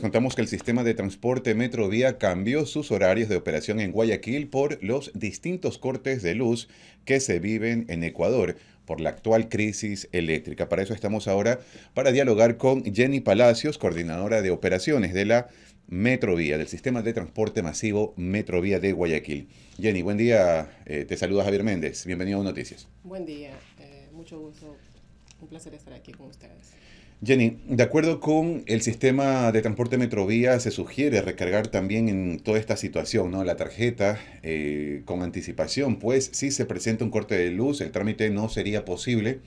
contamos que el sistema de transporte Metrovía cambió sus horarios de operación en Guayaquil por los distintos cortes de luz que se viven en Ecuador por la actual crisis eléctrica. Para eso estamos ahora para dialogar con Jenny Palacios, coordinadora de operaciones de la Metrovía, del sistema de transporte masivo Metrovía de Guayaquil. Jenny, buen día. Eh, te saluda Javier Méndez. Bienvenido a Noticias. Buen día. Eh, mucho gusto. Un placer estar aquí con ustedes. Jenny, de acuerdo con el sistema de transporte Metrovía, se sugiere recargar también en toda esta situación, ¿no? La tarjeta eh, con anticipación, pues si se presenta un corte de luz, el trámite no sería posible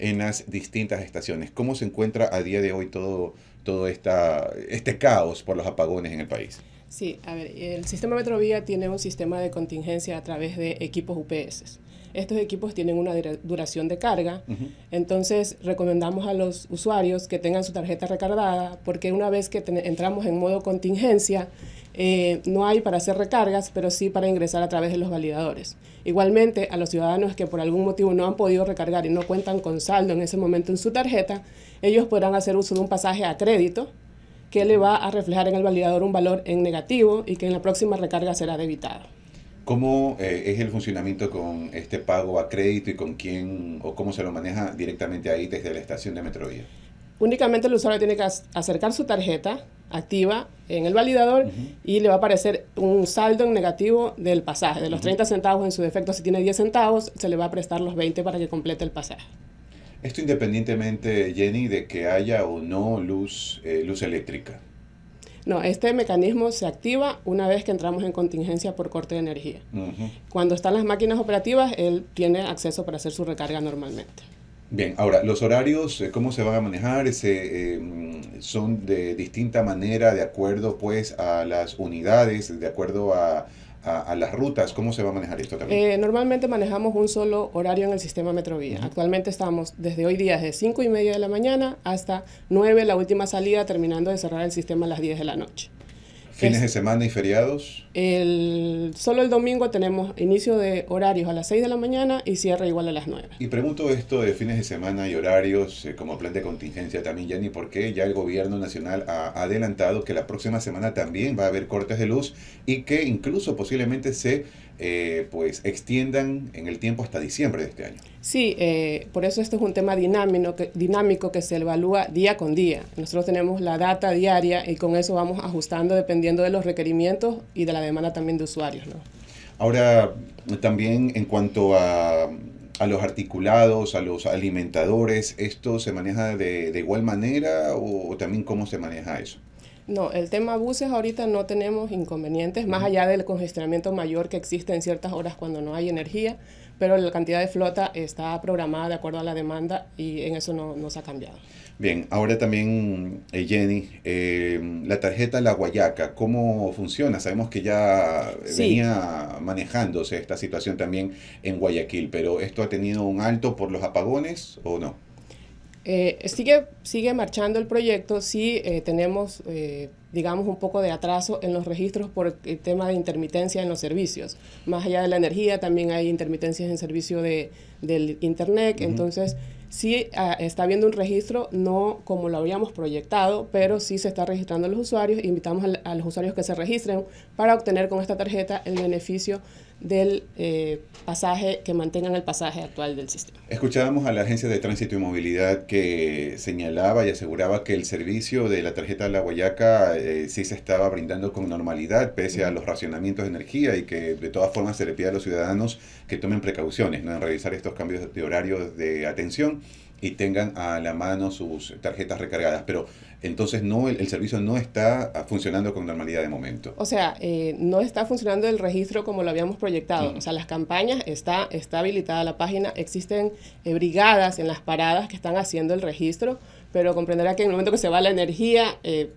en las distintas estaciones. ¿Cómo se encuentra a día de hoy todo, todo esta, este caos por los apagones en el país? Sí, a ver, el sistema Metrovía tiene un sistema de contingencia a través de equipos UPS. Estos equipos tienen una duración de carga, entonces recomendamos a los usuarios que tengan su tarjeta recargada porque una vez que entramos en modo contingencia, eh, no hay para hacer recargas, pero sí para ingresar a través de los validadores. Igualmente, a los ciudadanos que por algún motivo no han podido recargar y no cuentan con saldo en ese momento en su tarjeta, ellos podrán hacer uso de un pasaje a crédito que le va a reflejar en el validador un valor en negativo y que en la próxima recarga será debitado. ¿Cómo eh, es el funcionamiento con este pago a crédito y con quién o cómo se lo maneja directamente ahí desde la estación de Metrovía? Únicamente el usuario tiene que acercar su tarjeta activa en el validador y le va a aparecer un saldo en negativo del pasaje, de los 30 centavos en su defecto, si tiene 10 centavos, se le va a prestar los 20 para que complete el pasaje. Esto independientemente, Jenny, de que haya o no luz, eh, luz eléctrica. No, este mecanismo se activa una vez que entramos en contingencia por corte de energía. Cuando están las máquinas operativas, él tiene acceso para hacer su recarga normalmente. Bien, ahora, los horarios, eh, ¿cómo se van a manejar? ¿Se, em, ¿Son de distinta manera de acuerdo pues a las unidades, de acuerdo a, a, las rutas? ¿Cómo se va a manejar esto también? Eh, normalmente manejamos un solo horario en el sistema Metrovía. Actualmente estamos desde hoy día de 5 y media de la mañana hasta 9, la última salida, terminando de cerrar el sistema a las 10 de la noche. ¿Fines de semana y feriados? solo el domingo tenemos inicio de horarios a las 6 de la mañana y cierre igual a las 9. Y pregunto esto de fines de semana y horarios eh, como plan de contingencia también, por porque ya el gobierno nacional ha adelantado que la próxima semana también va a haber cortes de luz y que incluso posiblemente se eh, pues extiendan en el tiempo hasta diciembre de este año. Sí, eh, por eso esto es un tema dinámico que se evalúa día con día. Nosotros tenemos la data diaria y con eso vamos ajustando dependiendo de los requerimientos y de la demanda también de usuarios. Ahora, también en cuanto a, a, los articulados, a los alimentadores, ¿esto se maneja de, igual manera o también cómo se maneja eso? No, el tema buses ahorita no tenemos inconvenientes, más allá del congestionamiento mayor que existe en ciertas horas cuando no hay energía, pero la cantidad de flota está programada de acuerdo a la demanda y en eso no, se ha cambiado. Bien, ahora también, eh, Jenny, eh, la tarjeta La Guayaca, ¿cómo funciona? Sabemos que ya eh, venía manejándose esta situación también en Guayaquil, pero ¿esto ha tenido un alto por los apagones o no? Eh, sigue, sigue marchando el proyecto, sí eh, tenemos, eh, digamos, un poco de atraso en los registros por el tema de intermitencia en los servicios. Más allá de la energía, también hay intermitencias en servicio de, del Internet, entonces sí ah, está habiendo un registro, no como lo habíamos proyectado, pero sí se está registrando los usuarios. Invitamos a los usuarios que se registren para obtener con esta tarjeta el beneficio del eh, pasaje, que mantengan el pasaje actual del sistema. Escuchábamos a la Agencia de Tránsito y Movilidad que señalaba y aseguraba que el servicio de la tarjeta de la Guayaca eh, sí se estaba brindando con normalidad, pese a los racionamientos de energía y que de todas formas se le pide a los ciudadanos que tomen precauciones en realizar estos cambios de horarios de atención y tengan a la mano sus tarjetas recargadas. Pero entonces no el, servicio no está ah, funcionando con normalidad de momento. O sea, eh, no está funcionando el registro como lo habíamos proyectado. Mm. O sea, las campañas, está, está habilitada la página, existen eh, brigadas en las paradas que están haciendo el registro, pero comprenderá que en el momento que se va la energía... Eh,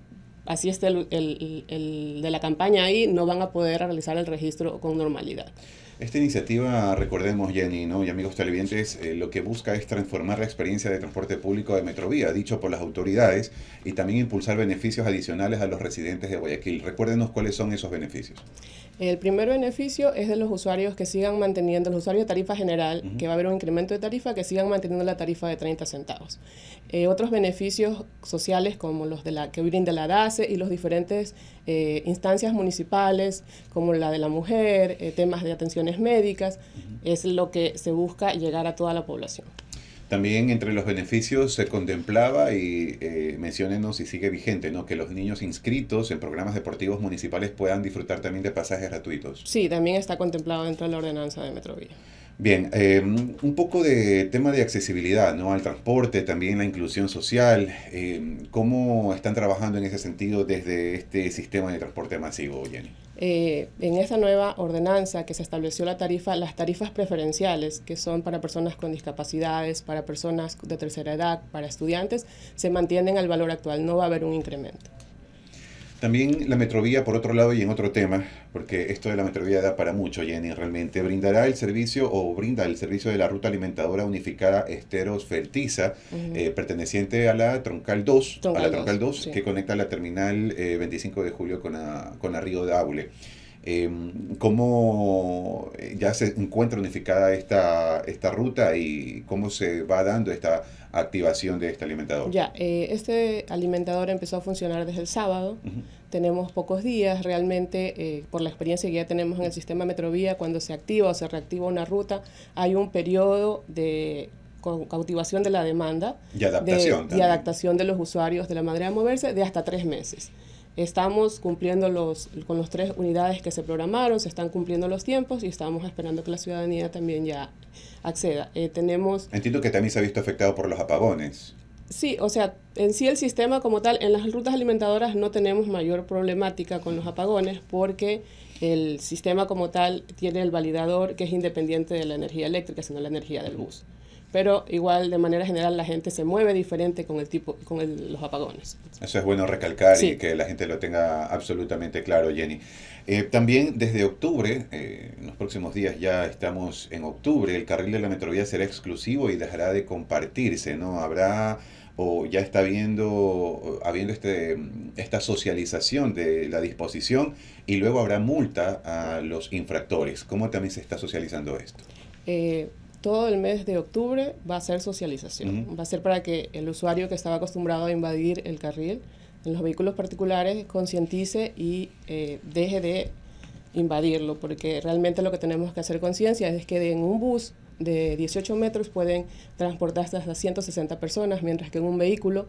así está el, el, el de la campaña ahí, no van a poder realizar el registro con normalidad. Esta iniciativa, recordemos Jenny ¿no? y amigos televidentes, eh, lo que busca es transformar la experiencia de transporte público de Metrovía, dicho por las autoridades, y también impulsar beneficios adicionales a los residentes de Guayaquil. Recuérdenos cuáles son esos beneficios. El primer beneficio es de los usuarios que sigan manteniendo, los usuarios de tarifa general, que va a haber un incremento de tarifa, que sigan manteniendo la tarifa de 30 centavos. Eh, otros beneficios sociales como los de la que brinda la DACE y los diferentes eh, instancias municipales, como la de la mujer, temas de atención médicas, es lo que se busca llegar a toda la población. También entre los beneficios se contemplaba, y eh, menciónenos si sigue vigente, ¿no? que los niños inscritos en programas deportivos municipales puedan disfrutar también de pasajes gratuitos. Sí, también está contemplado dentro de la ordenanza de Metrovía. Bien, em, un poco de tema de accesibilidad, Al transporte, también la inclusión social. Em, ¿Cómo están trabajando en ese sentido desde este sistema de transporte masivo, Jenny? Eh, en esta nueva ordenanza que se estableció la tarifa, las tarifas preferenciales, que son para personas con discapacidades, para personas de tercera edad, para estudiantes, se mantienen al valor actual, no va a haber un incremento. También la Metrovía, por otro lado, y en otro tema, porque esto de la Metrovía da para mucho, Jenny, realmente, brindará el servicio o brinda el servicio de la ruta alimentadora unificada Esteros Fertiza, eh, perteneciente a la Troncal 2, a la Troncal que conecta la terminal 25 eh, de julio con la, con la Río Em, ¿Cómo eh, ya se encuentra unificada esta, esta ruta y cómo se va dando esta activación de este alimentador? Ya, eh, este alimentador empezó a funcionar desde el sábado. Tenemos pocos días, realmente eh, por la experiencia que ya tenemos en el sistema Metrovía, cuando se activa o se reactiva una ruta, hay un periodo de cautivación de la demanda y adaptación, de, adaptación de los usuarios de la manera de moverse de hasta tres meses. Estamos cumpliendo los, con las tres unidades que se programaron, se están cumpliendo los tiempos y estamos esperando que la ciudadanía también ya acceda. Eh, tenemos... Entiendo que también se ha visto afectado por los apagones. Sí, o sea, en sí el sistema como tal, en las rutas alimentadoras no tenemos mayor problemática con los apagones porque el sistema como tal tiene el validador que es independiente de la energía eléctrica, sino la energía del bus pero igual de manera general la gente se mueve diferente con el tipo con los apagones. Eso es bueno recalcar y que la gente lo tenga absolutamente claro, Jenny. Eh, también desde octubre, eh, en los próximos días ya estamos en octubre, el carril de la metrovía será exclusivo y dejará de compartirse, ¿no? Habrá o ya está habiendo, habiendo este, esta socialización de la disposición y luego habrá multa a los infractores. ¿Cómo también se está socializando esto? Eh, todo el mes de octubre va a ser socialización. Va a ser para que el usuario que estaba acostumbrado a invadir el carril en los vehículos particulares concientice y eh, deje de invadirlo, porque realmente lo que tenemos que hacer conciencia es que en un bus de 18 metros pueden transportar hasta 160 personas, mientras que en un vehículo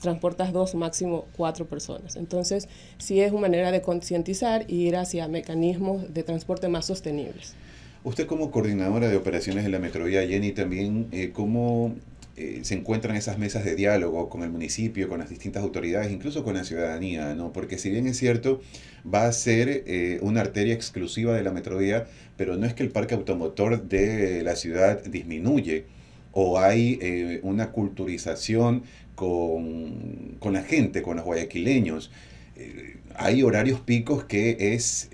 transportas dos, máximo cuatro personas. Entonces, sí es una manera de concientizar y ir hacia mecanismos de transporte más sostenibles. Usted como coordinadora de operaciones de la Metrovía, Jenny, también, eh, ¿cómo eh, se encuentran esas mesas de diálogo con el municipio, con las distintas autoridades, incluso con la ciudadanía? ¿no? Porque si bien es cierto, va a ser eh, una arteria exclusiva de la Metrovía, pero no es que el parque automotor de la ciudad disminuye o hay una culturización con, con la gente, con los guayaquileños hay horarios picos que es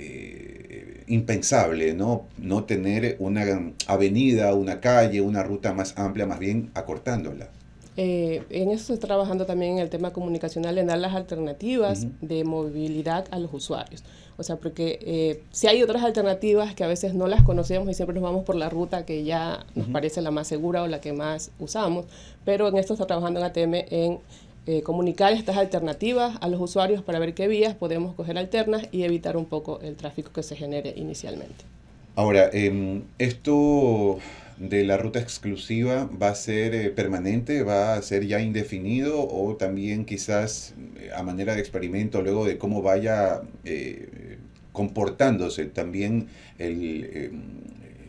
impensable, ¿no? No tener una avenida, una calle, una ruta más amplia, más bien acortándola. Eh, en eso está trabajando también en el tema comunicacional, en dar las alternativas de movilidad a los usuarios. O sea, porque eh, si hay otras alternativas que a veces no las conocemos y siempre nos vamos por la ruta que ya nos parece la más segura o la que más usamos, pero en esto está trabajando en ATM en eh, comunicar estas alternativas a los usuarios para ver qué vías podemos coger alternas y evitar un poco el tráfico que se genere inicialmente. Ahora, em, esto de la ruta exclusiva va a ser eh, permanente, va a ser ya indefinido o también quizás eh, a manera de experimento luego de cómo vaya comportándose también em,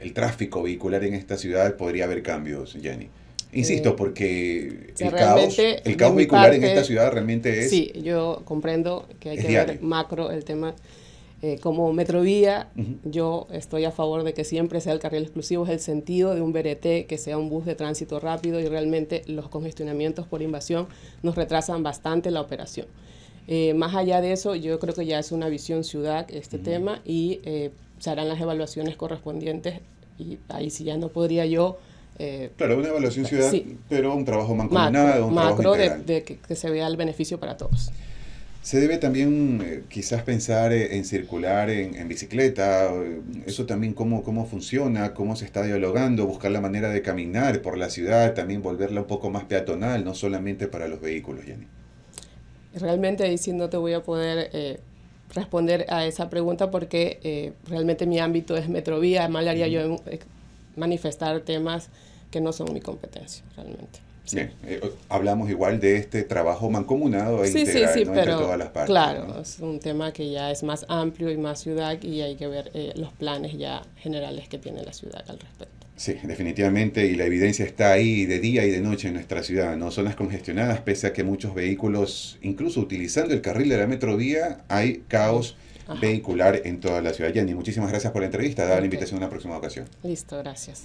el tráfico vehicular en esta ciudad podría haber cambios, Jenny. Insisto, eh, porque el caos, el caos vehicular en esta ciudad realmente es... Sí, yo comprendo que hay que ver macro el tema. Eh, como metrovía, yo estoy a favor de que siempre sea el carril exclusivo, es el sentido de un BRT, que sea un bus de tránsito rápido y realmente los congestionamientos por invasión nos retrasan bastante la operación. Eh, más allá de eso, yo creo que ya es una visión ciudad este tema y eh, se harán las evaluaciones correspondientes y ahí sí ya no podría yo eh, claro, una evaluación eh, ciudad, pero un trabajo mancomunado, un trabajo integral. de, que, se vea el beneficio para todos. Se debe también eh, quizás pensar en circular en, bicicleta, eso también cómo, cómo funciona, cómo se está dialogando, buscar la manera de caminar por la ciudad, también volverla un poco más peatonal, no solamente para los vehículos, Jenny. Realmente diciendo, te voy a poder responder a esa pregunta porque realmente mi ámbito es metrovía, mal haría yo manifestar temas que no son mi competencia realmente. Bien, eh, hablamos igual de este trabajo mancomunado e sí, sí, sí, pero, todas las partes. Claro, es un tema que ya es más amplio y más ciudad y hay que ver eh, los planes ya generales que tiene la ciudad al respecto. Sí, definitivamente, y la evidencia está ahí de día y de noche en nuestra ciudad, ¿no? son las congestionadas, pese a que muchos vehículos, incluso utilizando el carril de la metrovía, hay caos vehicular en toda la ciudad. Jenny, muchísimas gracias por la entrevista, da la invitación a una próxima ocasión. Listo, gracias.